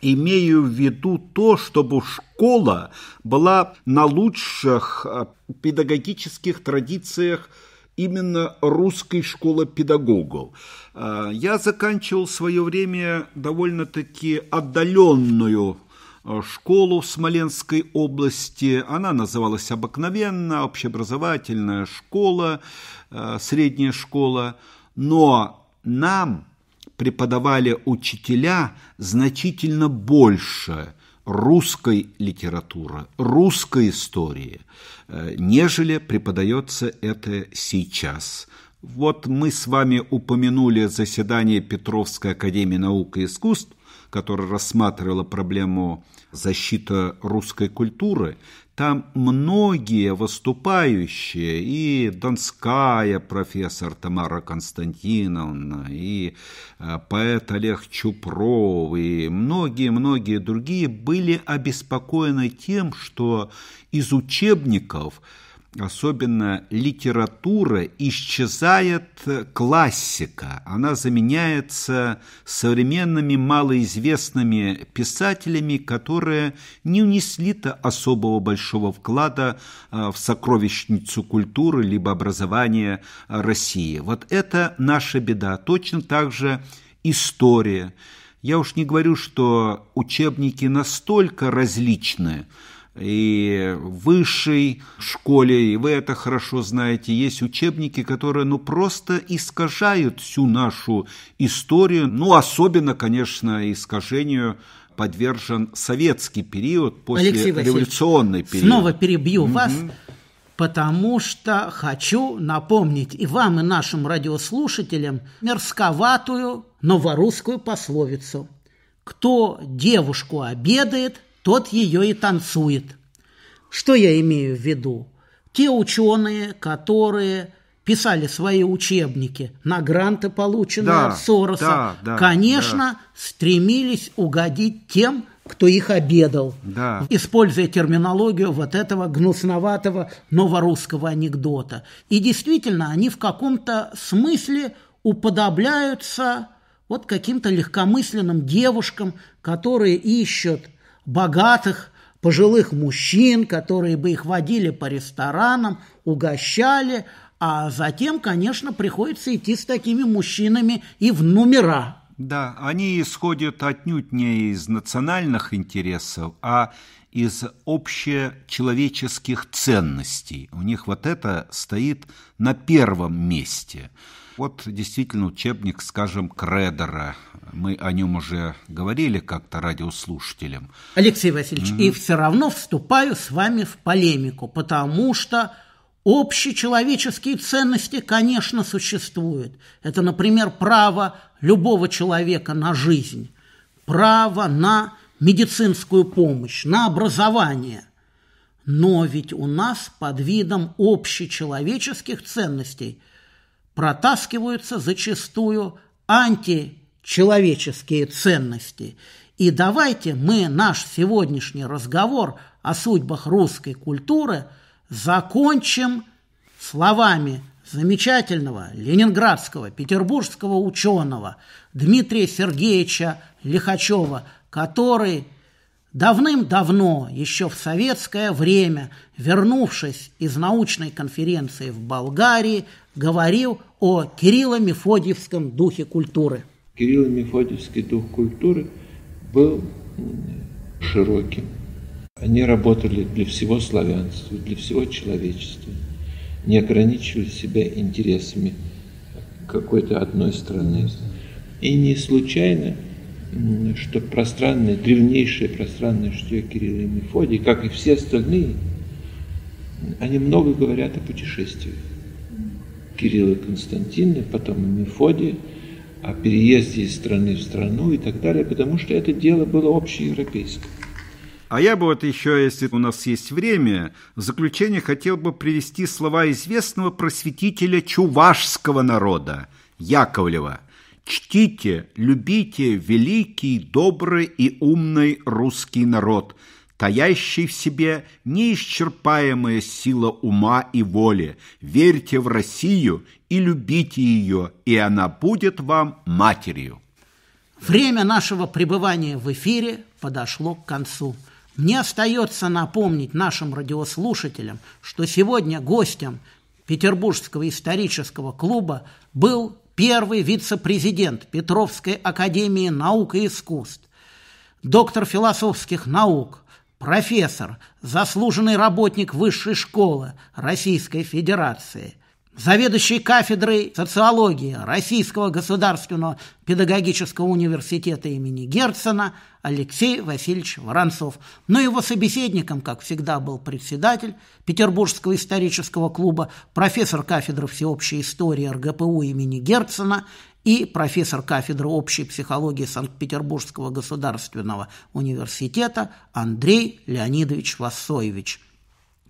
имею в виду то, чтобы школа была на лучших а, педагогических традициях именно русской школы педагогов. А, я заканчивал свое время довольно-таки отдаленную а, школу в Смоленской области. Она называлась обыкновенно, общеобразовательная школа, а, средняя школа. Но нам преподавали учителя значительно больше русской литературы, русской истории, э, нежели преподается это сейчас. Вот мы с вами упомянули заседание Петровской академии наук и искусств, которое рассматривало проблему защиты русской культуры. Там многие выступающие, и Донская профессор Тамара Константиновна, и э, поэт Олег Чупров, и многие-многие другие были обеспокоены тем, что из учебников – особенно литература, исчезает э, классика. Она заменяется современными малоизвестными писателями, которые не унесли-то особого большого вклада э, в сокровищницу культуры либо образования России. Вот это наша беда. Точно так же история. Я уж не говорю, что учебники настолько различны, и высшей школе, и вы это хорошо знаете, есть учебники, которые ну, просто искажают всю нашу историю, ну особенно, конечно, искажению подвержен советский период, после революционный период. Снова перебью угу. вас, потому что хочу напомнить и вам, и нашим радиослушателям мерзковатую новорусскую пословицу. Кто девушку обедает – тот ее и танцует. Что я имею в виду? Те ученые, которые писали свои учебники на гранты, полученные да, от Сороса, да, да, конечно, да. стремились угодить тем, кто их обедал, да. используя терминологию вот этого гнусноватого новорусского анекдота. И действительно, они в каком-то смысле уподобляются вот каким-то легкомысленным девушкам, которые ищут – богатых пожилых мужчин, которые бы их водили по ресторанам, угощали, а затем, конечно, приходится идти с такими мужчинами и в номера. Да, они исходят отнюдь не из национальных интересов, а из общечеловеческих ценностей. У них вот это стоит на первом месте. Вот действительно учебник, скажем, Кредера мы о нем уже говорили как-то радиослушателям. Алексей Васильевич, mm-hmm. и все равно вступаю с вами в полемику, потому что общечеловеческие ценности, конечно, существуют. Это, например, право любого человека на жизнь, право на медицинскую помощь, на образование. Но ведь у нас под видом общечеловеческих ценностей протаскиваются зачастую анти человеческие ценности. И давайте мы наш сегодняшний разговор о судьбах русской культуры закончим словами замечательного ленинградского, петербургского ученого Дмитрия Сергеевича Лихачева, который давным-давно, еще в советское время, вернувшись из научной конференции в Болгарии, говорил о Кирилло-Мефодьевском духе культуры. Кирилло-Мефодиевский дух культуры был широким. Они работали для всего славянства, для всего человечества, не ограничивали себя интересами какой-то одной страны. И не случайно, что пространное, древнейшее пространное житие Кирилла и Мефодия, как и все остальные, они много говорят о путешествиях. Кирилла и Константина, потом и Мефодия – о переезде из страны в страну и так далее, потому что это дело было общеевропейское. А я бы вот еще, если у нас есть время, в заключение хотел бы привести слова известного просветителя чувашского народа Яковлева. «Чтите, любите великий, добрый и умный русский народ, таящий в себе неисчерпаемая сила ума и воли. Верьте в Россию и любите ее, и она будет вам матерью. Время нашего пребывания в эфире подошло к концу. Мне остается напомнить нашим радиослушателям, что сегодня гостем Петербургского исторического клуба был первый вице-президент Петровской академии наук и искусств, доктор философских наук – профессор, заслуженный работник Высшей школы Российской Федерации, заведующий кафедрой социологии Российского государственного педагогического университета имени Герцена Алексей Васильевич Воронцов. Но его собеседником, как всегда, был председатель Петербургского исторического клуба, профессор кафедры всеобщей истории РГПУ имени Герцена и профессор кафедры общей психологии Санкт-Петербургского государственного университета Андрей Леонидович Васоевич.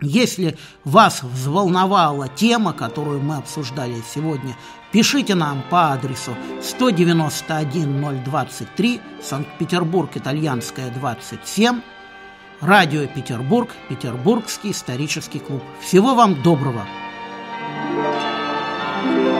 Если вас взволновала тема, которую мы обсуждали сегодня, пишите нам по адресу 191023 Санкт-Петербург, Итальянская, 27, Радио Петербург, Петербургский исторический клуб. Всего вам доброго! thank you